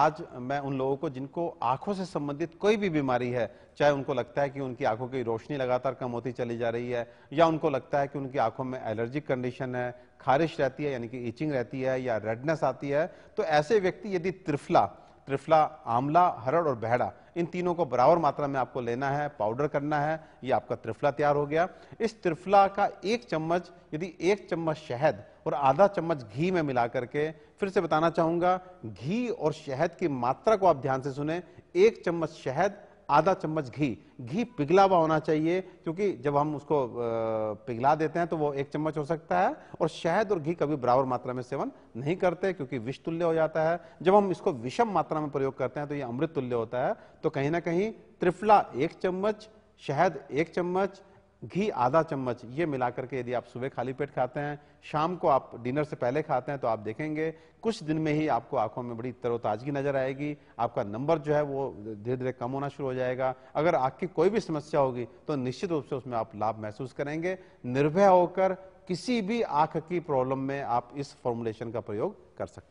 आज मैं उन लोगों को जिनको आंखों से संबंधित कोई भी बीमारी है चाहे उनको लगता है कि उनकी आंखों की रोशनी लगातार कम होती चली जा रही है या उनको लगता है कि उनकी आंखों में एलर्जिक कंडीशन है खारिश रहती है यानी कि ईचिंग रहती है या रेडनेस आती है तो ऐसे व्यक्ति यदि त्रिफला त्रिफला आंवला हरड़ और बहड़ा इन तीनों को बराबर मात्रा में आपको लेना है पाउडर करना है ये आपका त्रिफला तैयार हो गया इस त्रिफला का एक चम्मच यदि एक चम्मच शहद और आधा चम्मच घी में मिला करके फिर से बताना चाहूंगा घी और शहद की मात्रा को आप ध्यान से सुने एक चम्मच शहद आधा चम्मच घी घी पिघला हुआ होना चाहिए क्योंकि जब हम उसको पिघला देते हैं तो वो एक चम्मच हो सकता है और शहद और घी कभी बराबर मात्रा में सेवन नहीं करते क्योंकि विष तुल्य हो जाता है जब हम इसको विषम मात्रा में प्रयोग करते हैं तो ये अमृत तुल्य होता है तो कहीं ना कहीं त्रिफला एक चम्मच शहद एक चम्मच घी आधा चम्मच ये मिलाकर के यदि आप सुबह खाली पेट खाते हैं शाम को आप डिनर से पहले खाते हैं तो आप देखेंगे कुछ दिन में ही आपको आंखों में बड़ी तरोताजगी नजर आएगी आपका नंबर जो है वो धीरे धीरे कम होना शुरू हो जाएगा अगर आँख की कोई भी समस्या होगी तो निश्चित रूप से उसमें आप लाभ महसूस करेंगे निर्भय होकर किसी भी आँख की प्रॉब्लम में आप इस फॉर्मुलेशन का प्रयोग कर सकते